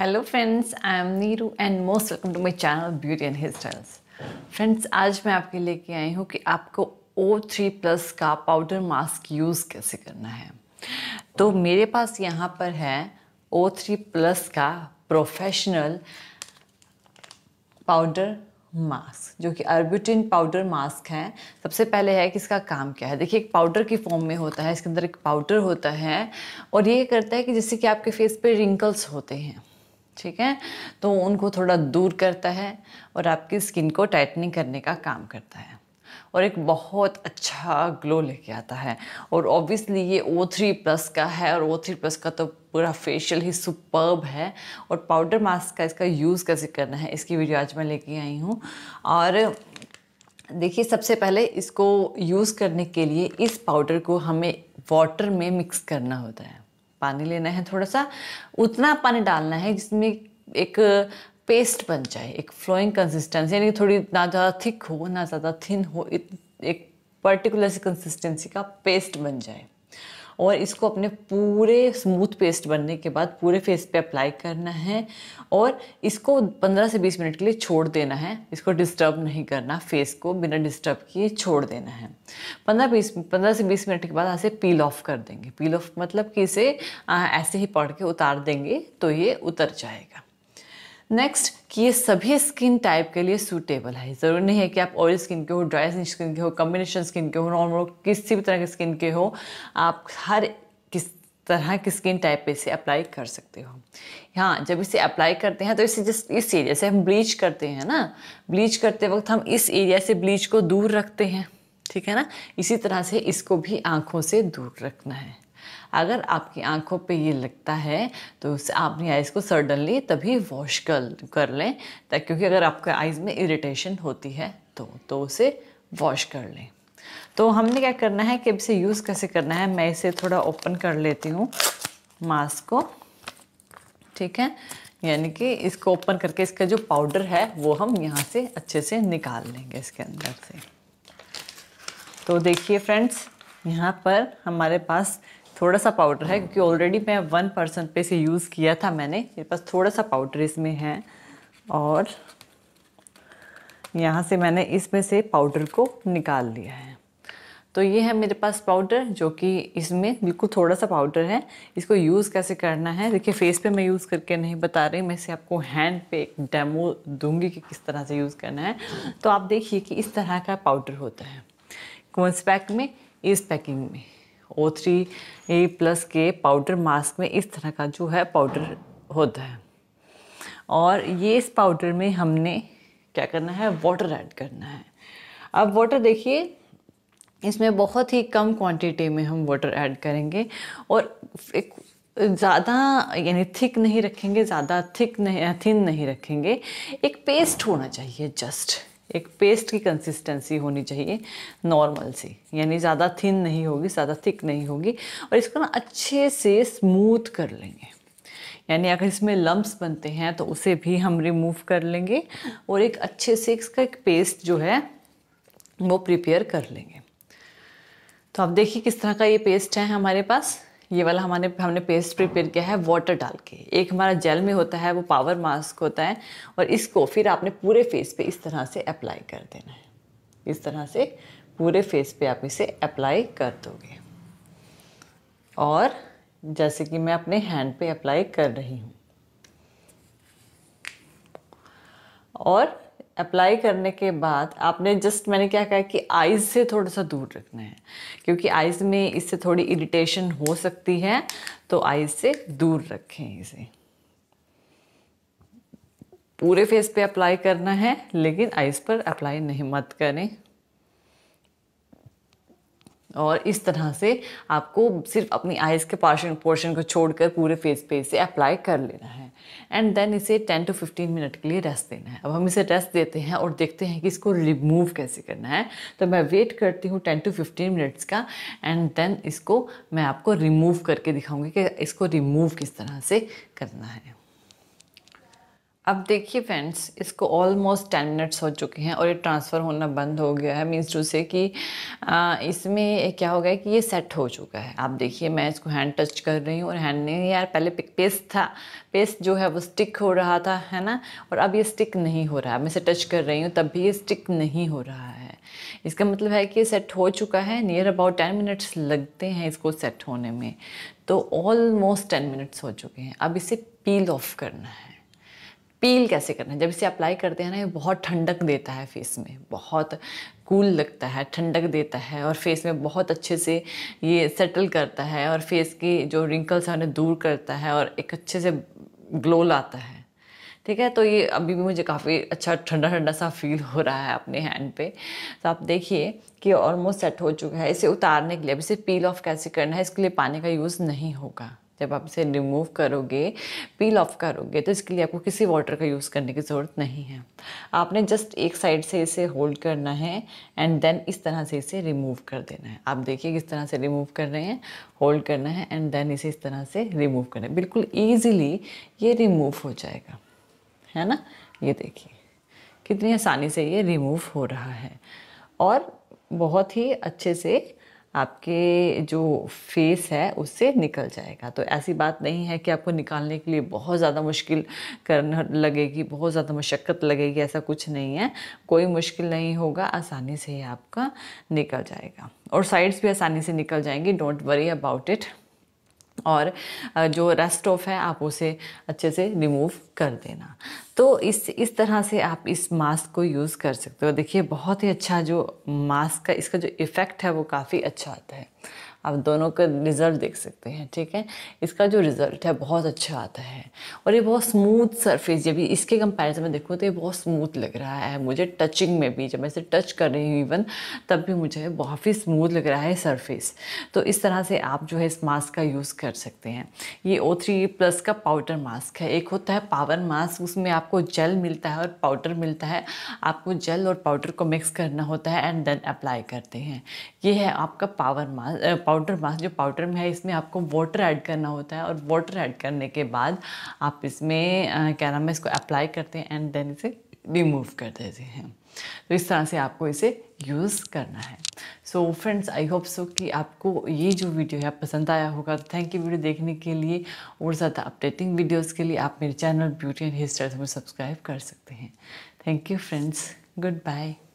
hello friends I am Neeru and most welcome to my channel beauty and hair styles friends आज मैं आपके लेके आई हूँ कि आपको ओ थ्री प्लस का पाउडर मास्क यूज़ कैसे करना है तो मेरे पास यहाँ पर है ओ थ्री प्लस का प्रोफेशनल पाउडर मास्क जो कि अर्ब्यूटिन पाउडर मास्क है सबसे पहले है कि इसका काम क्या है देखिए एक पाउडर की फॉर्म में होता है इसके अंदर एक पाउडर होता है और ये करता है कि जिससे कि आपके फेस पे रिंकल्स होते हैं ठीक है तो उनको थोड़ा दूर करता है और आपकी स्किन को टाइटनिंग करने का काम करता है और एक बहुत अच्छा ग्लो लेके आता है और ऑब्वियसली ये ओ थ्री प्लस का है और ओ थ्री प्लस का तो पूरा फेशियल ही सुपर्ब है और पाउडर मास्क का इसका यूज़ कैसे करना है इसकी वीडियो आज मैं लेके आई हूँ और देखिए सबसे पहले इसको यूज़ करने के लिए इस पाउडर को हमें वाटर में मिक्स करना होता है पानी लेना है थोड़ा सा उतना पानी डालना है जिसमें एक पेस्ट बन जाए एक फ्लोइंग कंसिस्टेंसी यानी थोड़ी ना ज़्यादा थिक हो ना ज़्यादा थिन हो एक पर्टिकुलर सी कंसिस्टेंसी का पेस्ट बन जाए और इसको अपने पूरे स्मूथ पेस्ट बनने के बाद पूरे फेस पे अप्लाई करना है और इसको 15 से 20 मिनट के लिए छोड़ देना है इसको डिस्टर्ब नहीं करना फेस को बिना डिस्टर्ब किए छोड़ देना है 15 बीस पंद्रह से 20 मिनट के बाद ऐसे पील ऑफ कर देंगे पील ऑफ मतलब कि इसे ऐसे ही पढ़ के उतार देंगे तो ये उतर जाएगा नेक्स्ट कि ये सभी स्किन टाइप के लिए सूटेबल है ज़रूरी नहीं है कि आप ऑयल स्किन के हो ड्राई स्किन के हो कम्बिनेशन स्किन के हो नॉर्मल किसी भी तरह के स्किन के हो आप हर किस तरह की स्किन टाइप पे इसे अप्लाई कर सकते हो हाँ जब इसे अप्लाई करते हैं तो इसे जस्ट इस एरिया से हम ब्लीच करते हैं ना ब्लीच करते वक्त हम इस एरिया से ब्लीच को दूर रखते हैं ठीक है ना इसी तरह से इसको भी आँखों से दूर रखना है अगर आपकी आंखों पे ये लगता है तो आप अपनी आइज़ को सडनली तभी वॉश कर कर लें ताकि क्योंकि अगर आपके आइज़ में इरिटेशन होती है तो तो उसे वॉश कर लें तो हमने क्या करना है कि इसे यूज़ कैसे करना है मैं इसे थोड़ा ओपन कर लेती हूँ मास्क को ठीक है यानी कि इसको ओपन करके इसका जो पाउडर है वो हम यहाँ से अच्छे से निकाल लेंगे इसके अंदर से तो देखिए फ्रेंड्स यहाँ पर हमारे पास थोड़ा सा पाउडर है क्योंकि ऑलरेडी मैं वन परसेंट पे से यूज़ किया था मैंने मेरे पास थोड़ा सा पाउडर इसमें है और यहाँ से मैंने इसमें से पाउडर को निकाल लिया है तो ये है मेरे पास पाउडर जो कि इसमें बिल्कुल थोड़ा सा पाउडर है इसको यूज़ कैसे करना है देखिए फेस पे मैं यूज़ करके नहीं बता रही मैं इसे आपको हैंड पे एक डेमो दूंगी कि किस तरह से यूज़ करना है तो आप देखिए कि इस तरह का पाउडर होता है से पैक में इस पैकिंग में ओ थ्री ए प्लस के पाउडर मास्क में इस तरह का जो है पाउडर होता है और ये इस पाउडर में हमने क्या करना है वाटर ऐड करना है अब वाटर देखिए इसमें बहुत ही कम क्वांटिटी में हम वाटर ऐड करेंगे और एक ज़्यादा यानी थिक नहीं रखेंगे ज़्यादा थिक नहीं थिन नहीं रखेंगे एक पेस्ट होना चाहिए जस्ट एक पेस्ट की कंसिस्टेंसी होनी चाहिए नॉर्मल सी यानी ज़्यादा थिन नहीं होगी ज़्यादा थिक नहीं होगी और इसको ना अच्छे से स्मूथ कर लेंगे यानी अगर इसमें लम्ब्स बनते हैं तो उसे भी हम रिमूव कर लेंगे और एक अच्छे से इसका एक पेस्ट जो है वो प्रिपेयर कर लेंगे तो आप देखिए किस तरह का ये पेस्ट है हमारे पास ये वाला हमारे हमने पेस्ट प्रिपेयर किया है वाटर डाल के एक हमारा जेल में होता है वो पावर मास्क होता है और इसको फिर आपने पूरे फेस पे इस तरह से अप्लाई कर देना है इस तरह से पूरे फेस पे आप इसे अप्लाई कर दोगे और जैसे कि मैं अपने हैंड पे अप्लाई कर रही हूँ और अप्लाई करने के बाद आपने जस्ट मैंने क्या कहा कि आइज से थोड़ा सा दूर रखना है क्योंकि आइज में इससे थोड़ी इरिटेशन हो सकती है तो आईज से दूर रखें इसे पूरे फेस पे अप्लाई करना है लेकिन आइज पर अप्लाई नहीं मत करें और इस तरह से आपको सिर्फ अपनी आइज़ के पार्शन पोर्शन को छोड़कर पूरे फेस पे इसे अप्लाई कर लेना है एंड देन इसे 10 टू 15 मिनट के लिए रेस्ट देना है अब हम इसे रेस्ट देते हैं और देखते हैं कि इसको रिमूव कैसे करना है तो मैं वेट करती हूँ 10 टू 15 मिनट्स का एंड देन इसको मैं आपको रिमूव करके दिखाऊंगी कि इसको रिमूव किस तरह से करना है अब देखिए फ्रेंड्स इसको ऑलमोस्ट टेन मिनट्स हो चुके हैं और ये ट्रांसफ़र होना बंद हो गया है मीन्स टू से कि इसमें क्या हो गया कि ये सेट हो चुका है आप देखिए मैं इसको हैंड टच कर रही हूँ और हैंड नहीं यार पहले पेस्ट था पेस्ट जो है वो स्टिक हो रहा था है ना और अब ये स्टिक नहीं हो रहा है मैं इसे टच कर रही हूँ तब भी ये स्टिक नहीं हो रहा है इसका मतलब है कि सेट हो चुका है नियर अबाउट टेन मिनट्स लगते हैं इसको सेट होने में तो ऑलमोस्ट टेन मिनट्स हो चुके हैं अब इसे पील ऑफ करना है पील कैसे करना है जब इसे अप्लाई करते हैं ना ये बहुत ठंडक देता है फेस में बहुत कूल लगता है ठंडक देता है और फेस में बहुत अच्छे से ये सेटल करता है और फेस की जो रिंकल्स हैं उन्हें दूर करता है और एक अच्छे से ग्लो लाता है ठीक है तो ये अभी भी मुझे काफ़ी अच्छा ठंडा ठंडा सा फील हो रहा है अपने हैंड पे तो आप देखिए कि ऑलमोस्ट सेट हो चुका है इसे उतारने के लिए अब इसे पील ऑफ कैसे करना है इसके लिए पानी का यूज़ नहीं होगा जब आप इसे रिमूव करोगे पील ऑफ करोगे तो इसके लिए आपको किसी वाटर का यूज़ करने की ज़रूरत नहीं है आपने जस्ट एक साइड से इसे होल्ड करना है एंड देन इस तरह से इसे रिमूव कर देना है आप देखिए किस तरह से रिमूव कर रहे हैं होल्ड करना है एंड देन इसे इस तरह से रिमूव करना है बिल्कुल ईजिली ये रिमूव हो जाएगा है ना ये देखिए कितनी आसानी से ये रिमूव हो रहा है और बहुत ही अच्छे से आपके जो फेस है उससे निकल जाएगा तो ऐसी बात नहीं है कि आपको निकालने के लिए बहुत ज़्यादा मुश्किल करना लगेगी बहुत ज़्यादा मशक्क़त लगेगी ऐसा कुछ नहीं है कोई मुश्किल नहीं होगा आसानी से ही आपका निकल जाएगा और साइड्स भी आसानी से निकल जाएंगी डोंट वरी अबाउट इट और जो रेस्ट ऑफ है आप उसे अच्छे से रिमूव कर देना तो इस इस तरह से आप इस मास्क को यूज़ कर सकते हो देखिए बहुत ही अच्छा जो मास्क का इसका जो इफ़ेक्ट है वो काफ़ी अच्छा आता है आप दोनों का रिज़ल्ट देख सकते हैं ठीक है इसका जो रिज़ल्ट है बहुत अच्छा आता है और ये बहुत स्मूथ सरफेस जब भी इसके कंपैरिजन में देखूँ तो ये बहुत स्मूथ लग रहा है मुझे टचिंग में भी जब मैं इसे टच कर रही हूँ इवन तब भी मुझे बहुत ही स्मूथ लग रहा है सरफेस तो इस तरह से आप जो है इस मास्क का यूज़ कर सकते हैं ये ओ थ्री प्लस का पाउडर मास्क है एक होता है पावर मास्क उसमें आप आपको जेल मिलता है और पाउडर मिलता है आपको जेल और पाउडर को मिक्स करना होता है एंड देन अप्लाई करते हैं ये है आपका पावर मास्क पाउडर मास्क जो पाउडर में है इसमें आपको वाटर ऐड करना होता है और वाटर ऐड करने के बाद आप इसमें क्या नाम है इसको अप्लाई करते हैं एंड देन इसे रिमूव कर देते हैं तो इस तरह से आपको इसे यूज़ करना है so friends I hope so कि आपको ये जो वीडियो है पसंद आया होगा थैंक यू वीडियो देखने के लिए और ज़्यादा अपडेटिंग वीडियोज़ के लिए आप मेरे चैनल ब्यूटी एंड हिस्टर्स में सब्सक्राइब कर सकते हैं thank you friends good bye